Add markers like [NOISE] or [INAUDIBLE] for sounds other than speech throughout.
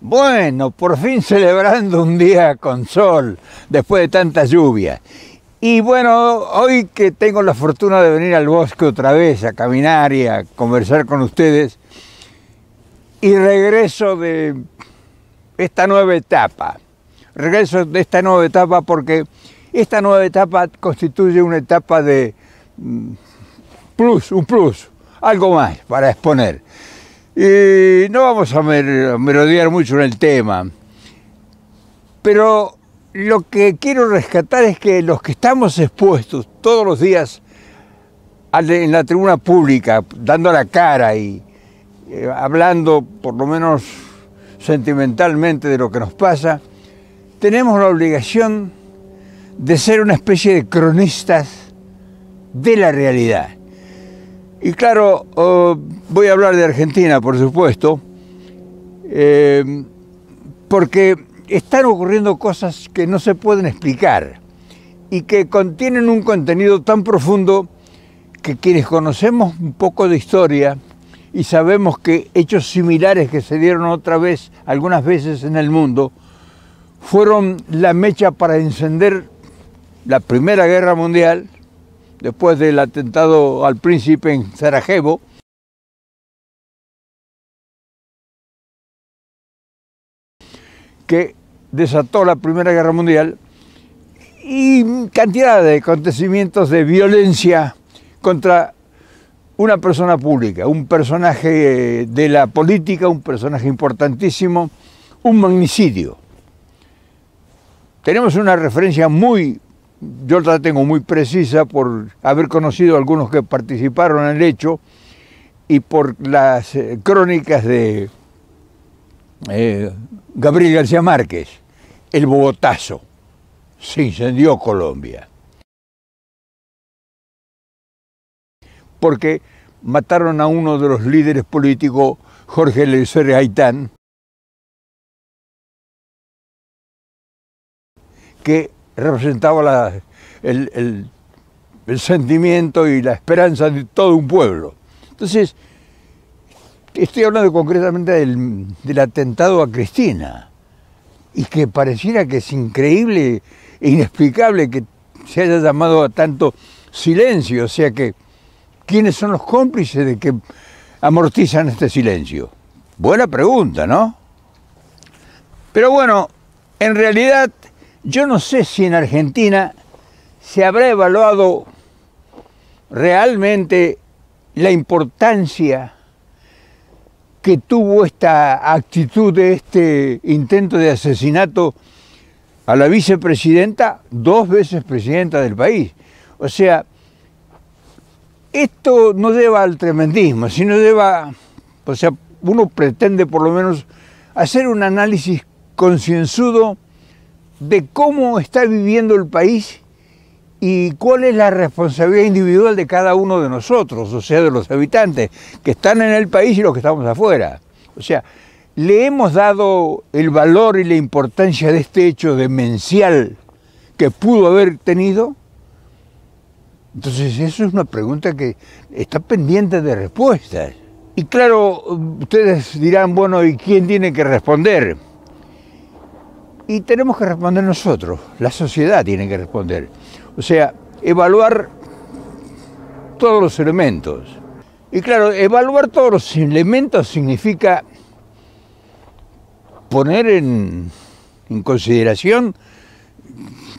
Bueno, por fin [LAUGHS] celebrando un día con sol, después de tanta lluvia. Y bueno, hoy que tengo la fortuna de venir al bosque otra vez a caminar y a conversar con ustedes, y regreso de esta nueva etapa. Regreso de esta nueva etapa porque esta nueva etapa constituye una etapa de mm, plus, un plus, algo más para exponer. Y no vamos a merodear mucho en el tema, pero lo que quiero rescatar es que los que estamos expuestos todos los días en la tribuna pública, dando la cara y eh, hablando por lo menos sentimentalmente de lo que nos pasa, tenemos la obligación de ser una especie de cronistas de la realidad. Y claro, oh, voy a hablar de Argentina, por supuesto, eh, porque están ocurriendo cosas que no se pueden explicar y que contienen un contenido tan profundo que quienes conocemos un poco de historia y sabemos que hechos similares que se dieron otra vez, algunas veces en el mundo, fueron la mecha para encender la Primera Guerra Mundial, después del atentado al príncipe en Sarajevo, que desató la Primera Guerra Mundial y cantidad de acontecimientos de violencia contra una persona pública, un personaje eh, de la política, un personaje importantísimo, un magnicidio. Tenemos una referencia muy yo la tengo muy precisa por haber conocido a algunos que participaron en el hecho y por las eh, crónicas de eh, Gabriel García Márquez, el Bogotazo, se incendió Colombia. Porque mataron a uno de los líderes políticos, Jorge L. Gaitán, que representaba el, sentimiento y la esperanza de todo un pueblo. Entonces, estoy hablando concretamente del, del, atentado a Cristina, y que pareciera que es increíble e inexplicable que se haya llamado a tanto silencio, o sea que, ¿quiénes son los cómplices de que amortizan este silencio? Buena pregunta, ¿no? Pero bueno, en realidad yo no sé si en Argentina se habrá evaluado realmente la importancia que tuvo esta actitud de este intento de asesinato a la vicepresidenta, dos veces presidenta del país. O sea, esto no lleva al tremendismo, sino lleva, o sea, uno pretende por lo menos hacer un análisis concienzudo de cómo está viviendo el país y cuál es la responsabilidad individual de cada uno de nosotros, o sea, de los habitantes que están en el país y los que estamos afuera. O sea, le hemos dado el valor y la importancia de este hecho demencial que pudo haber tenido. Entonces, eso es una pregunta que está pendiente de respuestas. Y claro, ustedes dirán, bueno, ¿y quién tiene que responder? y tenemos que responder nosotros, la sociedad tiene que responder. O sea, evaluar todos los elementos. Y claro, evaluar todos los elementos significa poner en, en consideración,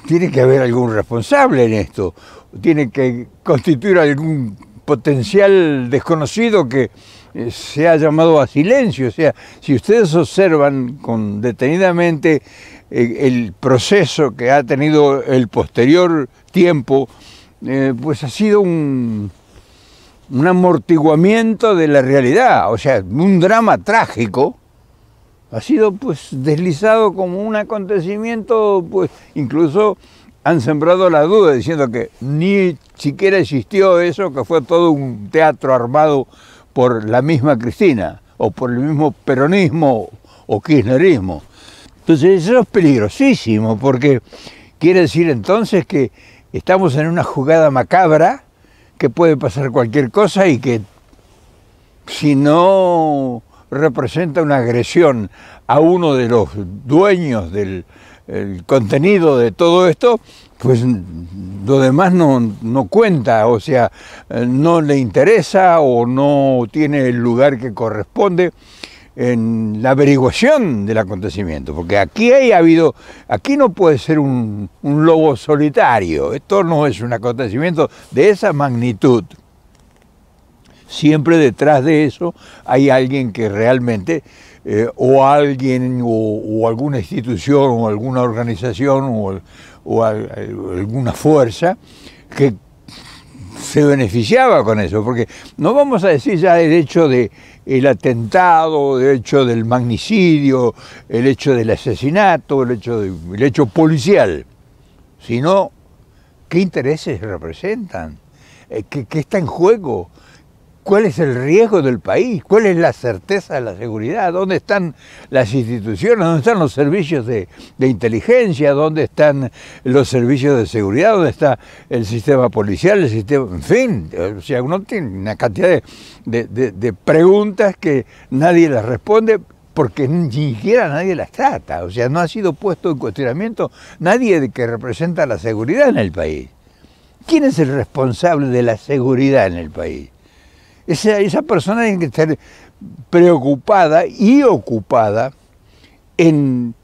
tiene que haber algún responsable en esto, tiene que constituir algún potencial desconocido que eh, se ha llamado a silencio. O sea, si ustedes observan con detenidamente eh, el proceso que ha tenido el posterior tiempo, eh, pues ha sido un, un amortiguamiento de la realidad, o sea, un drama trágico, ha sido pues deslizado como un acontecimiento, pues incluso han sembrado la duda diciendo que ni siquiera existió eso, que fue todo un teatro armado por la misma Cristina o por el mismo peronismo o kirchnerismo. Entonces eso es peligrosísimo porque quiere decir entonces que estamos en una jugada macabra, que puede pasar cualquier cosa y que si no representa una agresión a uno de los dueños del contenido de todo esto, pues lo demás no, no, cuenta, o sea, eh, no le interesa o no tiene el lugar que corresponde en la averiguación del acontecimiento, porque aquí ha habido, aquí no puede ser un, lobo solitario, esto no es un acontecimiento de esa magnitud. Siempre detrás de eso hay alguien que realmente, eh, o alguien, o, alguna institución, o alguna organización, o alguna fuerza que se beneficiaba con eso, porque no vamos a decir ya el hecho de el atentado, el hecho del magnicidio, el hecho del asesinato, el hecho, de, el hecho policial, sino qué intereses representan, eh, qué, qué está en juego, cuál es el riesgo del país, cuál es la certeza de la seguridad, dónde están las instituciones, dónde están los servicios de, inteligencia, dónde están los servicios de seguridad, dónde está el sistema policial, el sistema, en fin, o sea, uno tiene una cantidad de, de preguntas que nadie las responde porque ni siquiera nadie las trata, o sea, no ha sido puesto en cuestionamiento nadie que representa la seguridad en el país. ¿Quién es el responsable de la seguridad en el país? Esa, esa persona tiene que estar preocupada y ocupada en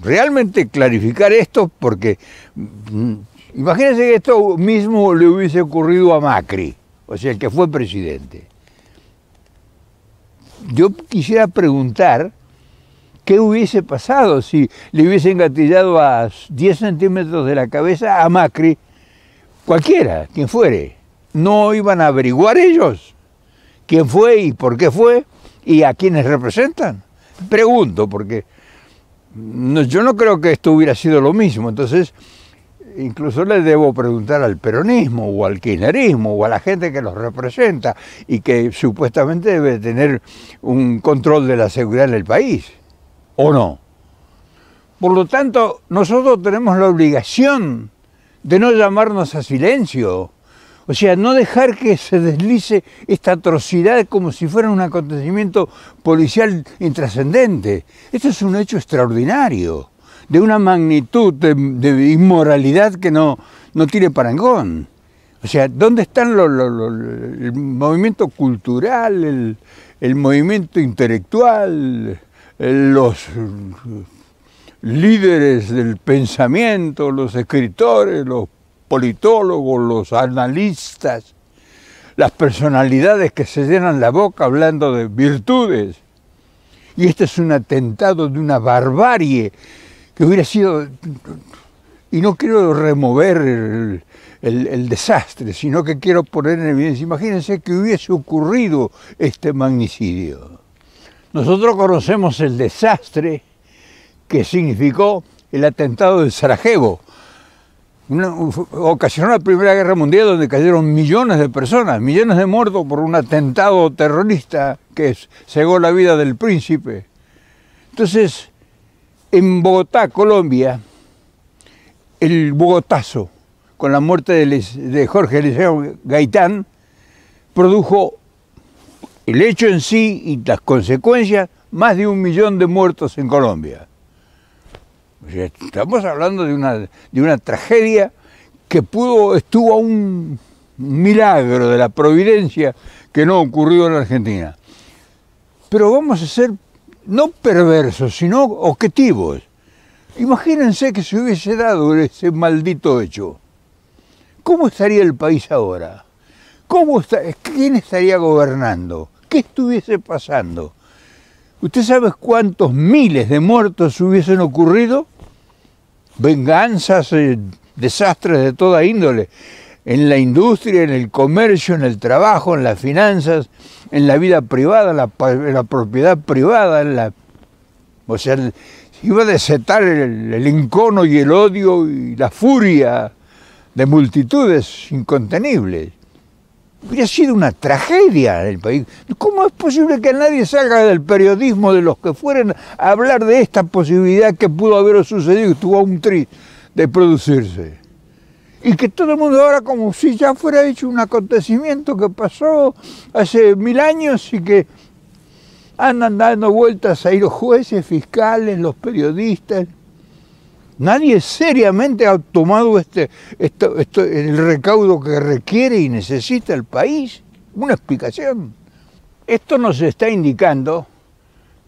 realmente clarificar esto porque mm, imagínense que esto mismo le hubiese ocurrido a Macri, o sea, el que fue presidente. Yo quisiera preguntar qué hubiese pasado si le hubiesen gatillado a 10 centímetros de la cabeza a Macri, cualquiera, quien fuere no iban a averiguar ellos quién fue y por qué fue y a quiénes representan. Pregunto, porque yo no creo que esto hubiera sido lo mismo. Entonces, incluso le debo preguntar al peronismo o al kirchnerismo o a la gente que los representa y que supuestamente debe tener un control de la seguridad en el país, ¿o no? Por lo tanto, nosotros tenemos la obligación de no llamarnos a silencio, o sea, no dejar que se deslice esta atrocidad como si fuera un acontecimiento policial intrascendente. Esto es un hecho extraordinario, de una magnitud de, inmoralidad que no, no tiene parangón. O sea, ¿dónde están los, el movimiento cultural, el, movimiento intelectual, los líderes del pensamiento, los escritores, los politólogos, los analistas, las personalidades que se llenan la boca hablando de virtudes. Y este es un atentado de una barbarie que hubiera sido... Y no quiero remover el, el desastre, sino que quiero poner en evidencia, imagínense que hubiese ocurrido este magnicidio. Nosotros conocemos el desastre que significó el atentado de Sarajevo, ocasionó la Primera Guerra Mundial donde cayeron millones de personas, millones de muertos por un atentado terrorista que cegó la vida del príncipe. Entonces, en Bogotá, Colombia, el Bogotazo, con la muerte de, de Jorge Eliseo Gaitán, produjo el hecho en sí y las consecuencias, más de un millón de muertos en Colombia estamos hablando de una, tragedia que pudo, estuvo a un milagro de la providencia que no ocurrió en Argentina. Pero vamos a ser no perversos, sino objetivos. Imagínense que se hubiese dado ese maldito hecho. ¿Cómo estaría el país ahora? ¿Cómo ¿Quién estaría gobernando? ¿Qué estuviese pasando? ¿Usted sabe cuántos miles de muertos hubiesen ocurrido? venganzas, eh, desastres de toda índole, en la industria, en el comercio, en el trabajo, en las finanzas, en la vida privada, en la, propiedad privada, en la... O sea, iba a desatar el, el encono y el odio y la furia de multitudes incontenibles hubiera sido una tragedia en el país. ¿Cómo es posible que nadie salga del periodismo de los que fueran a hablar de esta posibilidad que pudo haber sucedido, y tuvo un tri de producirse? Y que todo el mundo ahora como si ya fuera hecho un acontecimiento que pasó hace mil años y que andan dando vueltas ahí los jueces, fiscales, los periodistas, Nadie seriamente ha tomado este, el recaudo que requiere y necesita el país. Una explicación. Esto nos está indicando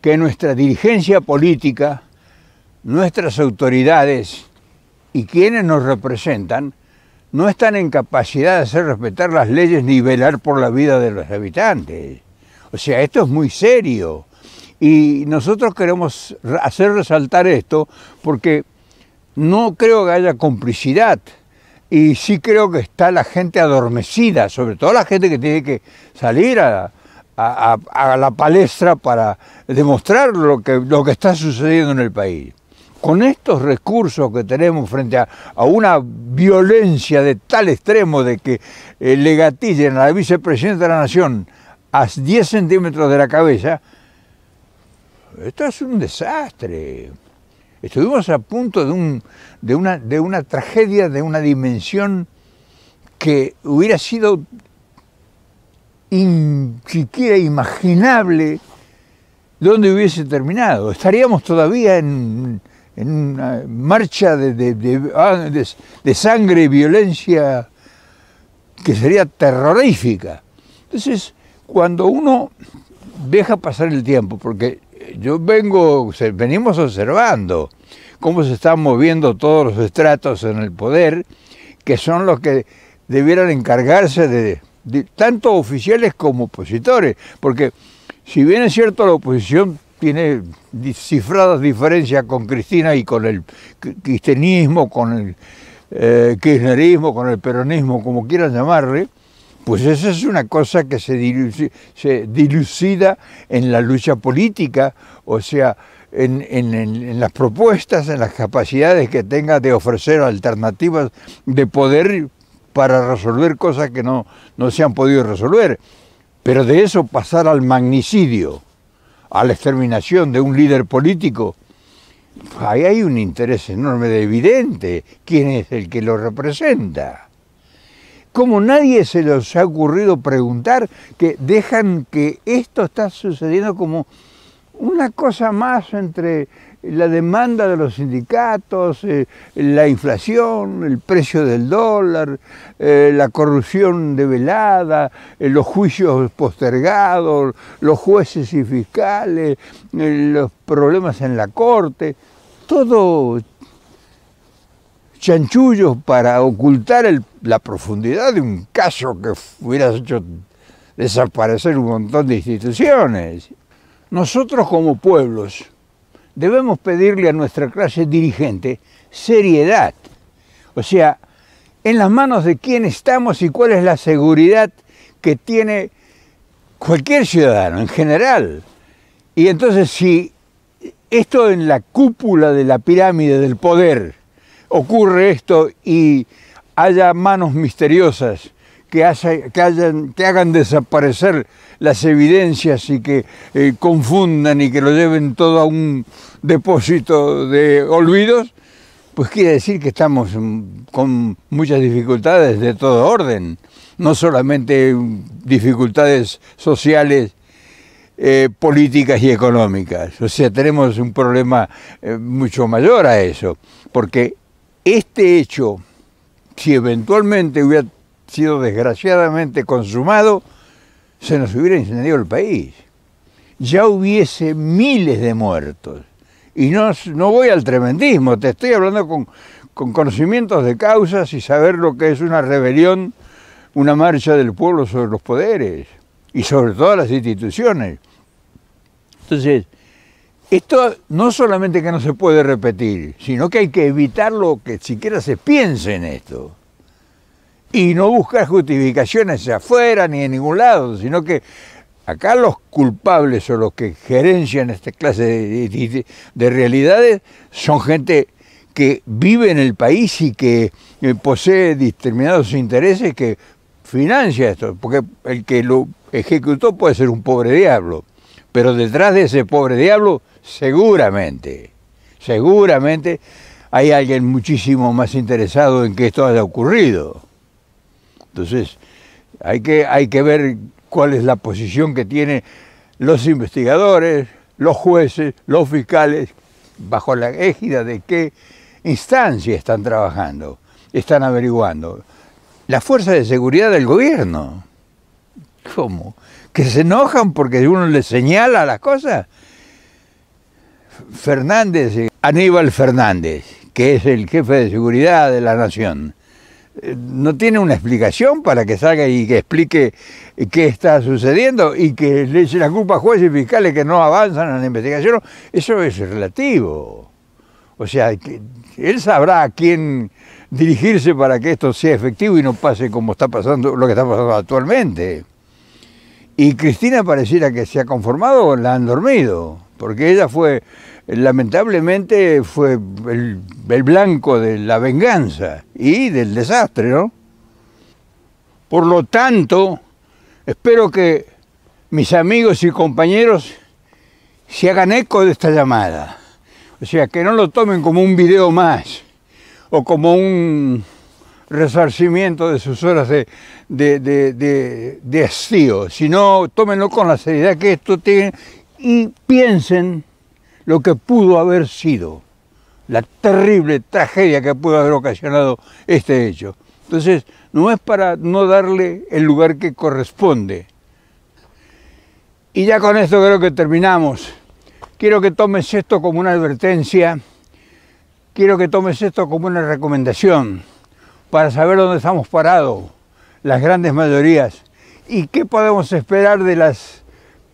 que nuestra dirigencia política, nuestras autoridades y quienes nos representan no están en capacidad de hacer respetar las leyes ni velar por la vida de los habitantes. O sea, esto es muy serio. Y nosotros queremos hacer resaltar esto porque no creo que haya complicidad y sí creo que está la gente adormecida, sobre todo la gente que tiene que salir a, la palestra para demostrar lo que, está sucediendo en el país. Con estos recursos que tenemos frente a, una violencia de tal extremo de que eh, le gatillen a la vicepresidenta de la Nación a 10 centímetros de la cabeza, esto es un desastre. Estuvimos a punto de, un, de, una, de una tragedia de una dimensión que hubiera sido ni siquiera imaginable dónde hubiese terminado. Estaríamos todavía en, una marcha de, ah, de, de, sangre y violencia que sería terrorífica. Entonces, cuando uno deja pasar el tiempo, porque yo vengo, venimos observando cómo se están moviendo todos los estratos en el poder, que son los que debieran encargarse de, tanto oficiales como opositores, porque si bien es cierto la oposición tiene cifradas diferencias con Cristina y con el cristianismo, con el eh, kirchnerismo, con el peronismo, como quieran llamarle, pues esa es una cosa que se, dilucida, en la lucha política, o sea, en, las propuestas, en las capacidades que tenga de ofrecer alternativas de poder para resolver cosas que no, no se han podido resolver. Pero de eso pasar al magnicidio, a la exterminación de un líder político, ahí hay un interés enorme de evidente quién es el que lo representa como nadie se les ha ocurrido preguntar, que dejan que esto está sucediendo como una cosa más entre la demanda de los sindicatos, eh, la inflación, el precio del dólar, eh, la corrupción develada, eh, los juicios postergados, los jueces y fiscales, los problemas en la corte, todo chanchullos para ocultar la profundidad de un caso que hubiera hecho desaparecer un montón de instituciones. Nosotros como pueblos debemos pedirle a nuestra clase dirigente seriedad, o sea, en las manos de quién estamos y cuál es la seguridad que tiene cualquier ciudadano en general. Y entonces si esto en la cúpula de la pirámide del poder ocurre esto y haya manos misteriosas que, que, hagan desaparecer las evidencias y que eh, confundan y que lo lleven todo a un depósito de olvidos, pues quiere decir que estamos con muchas dificultades de todo orden, no solamente dificultades sociales eh, políticas y económicas. O sea, tenemos un problema eh, mucho mayor a eso, porque este hecho, si eventualmente hubiera sido desgraciadamente consumado, se nos hubiera incendiado el país. Ya hubiese miles de muertos. Y no, no voy al tremendismo, te estoy hablando con, con conocimientos de causas y saber lo que es una rebelión, una marcha del pueblo sobre los poderes y sobre todas las instituciones. Entonces, esto no solamente que no se puede repetir, sino que hay que evitarlo que siquiera se piense en esto. Y no buscar justificaciones afuera ni en ningún lado, sino que acá los culpables o los que gerencian esta clase de, de realidades son gente que vive en el país y que eh, posee determinados intereses que financia esto, porque el que lo ejecutó puede ser un pobre diablo, pero detrás de ese pobre diablo Seguramente, seguramente hay alguien muchísimo más interesado en que esto haya ocurrido. Entonces, hay que, hay que ver cuál es la posición que tienen los investigadores, los jueces, los fiscales, bajo la égida de qué instancia están trabajando, están averiguando. La fuerza de seguridad del gobierno. ¿Cómo? ¿Que se enojan porque uno les señala las cosas? Fernández, eh, Aníbal Fernández, que es el jefe de seguridad de la nación, eh, no tiene una explicación para que salga y que explique eh, qué está sucediendo y que le eche la culpa a jueces y fiscales que no avanzan en la investigación, eso es relativo. O sea, él sabrá a quién dirigirse para que esto sea efectivo y no pase como está pasando, lo que está pasando actualmente. Y Cristina pareciera que se ha conformado la han dormido porque ella fue, lamentablemente, fue el, blanco de la venganza y del desastre, ¿no? Por lo tanto, espero que mis amigos y compañeros se hagan eco de esta llamada. O sea, que no lo tomen como un video más o como un resarcimiento de sus horas de, de, de, de, sino tómenlo con la seriedad que esto tiene y piensen lo que pudo haber sido, la terrible tragedia que pudo haber ocasionado este hecho. Entonces, no es para no darle el lugar que corresponde. Y ya con esto creo que terminamos. Quiero que tomes esto como una advertencia, quiero que tomes esto como una recomendación para saber dónde estamos parados, las grandes mayorías, y qué podemos esperar de las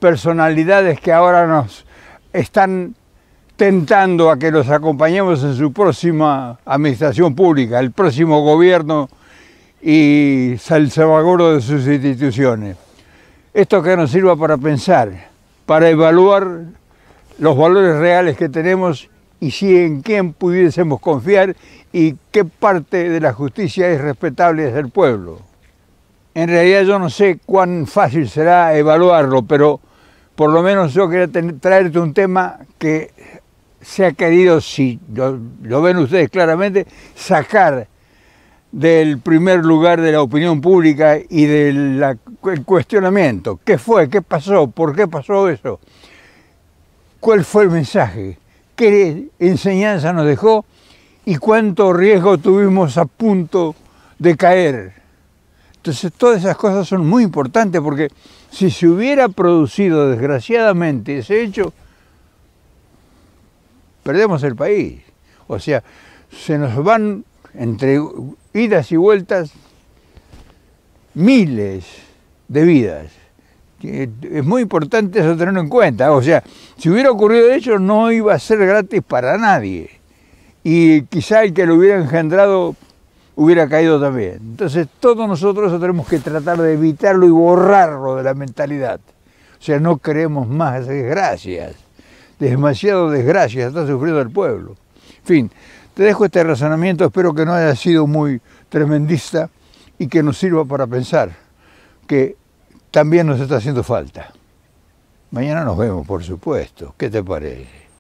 personalidades que ahora nos están tentando a que los acompañemos en su próxima administración pública, el próximo gobierno y el salvaguardo de sus instituciones. Esto que nos sirva para pensar, para evaluar los valores reales que tenemos y si en quién pudiésemos confiar y qué parte de la justicia es respetable desde el pueblo. En realidad yo no sé cuán fácil será evaluarlo, pero por lo menos yo quería traerte un tema que se ha querido, si lo, ven ustedes claramente, sacar del primer lugar de la opinión pública y del cuestionamiento. ¿Qué fue? ¿Qué pasó? ¿Por qué pasó eso? ¿Cuál fue el mensaje? ¿Qué enseñanza nos dejó? ¿Y cuánto riesgo tuvimos a punto de caer? Entonces todas esas cosas son muy importantes porque si se hubiera producido desgraciadamente ese hecho, perdemos el país. O sea, se nos van entre idas y vueltas miles de vidas. Eh, es muy importante eso tenerlo en cuenta. O sea, si hubiera ocurrido hecho, no iba a ser gratis para nadie. Y quizá el que lo hubiera engendrado hubiera caído también. Entonces todos nosotros tenemos que tratar de evitarlo y borrarlo de la mentalidad. O sea, no creemos más desgracias. Demasiado desgracias está sufriendo el pueblo. En fin, te dejo este razonamiento, espero que no haya sido muy tremendista y que nos sirva para pensar que también nos está haciendo falta. Mañana nos vemos, por supuesto. ¿Qué te parece?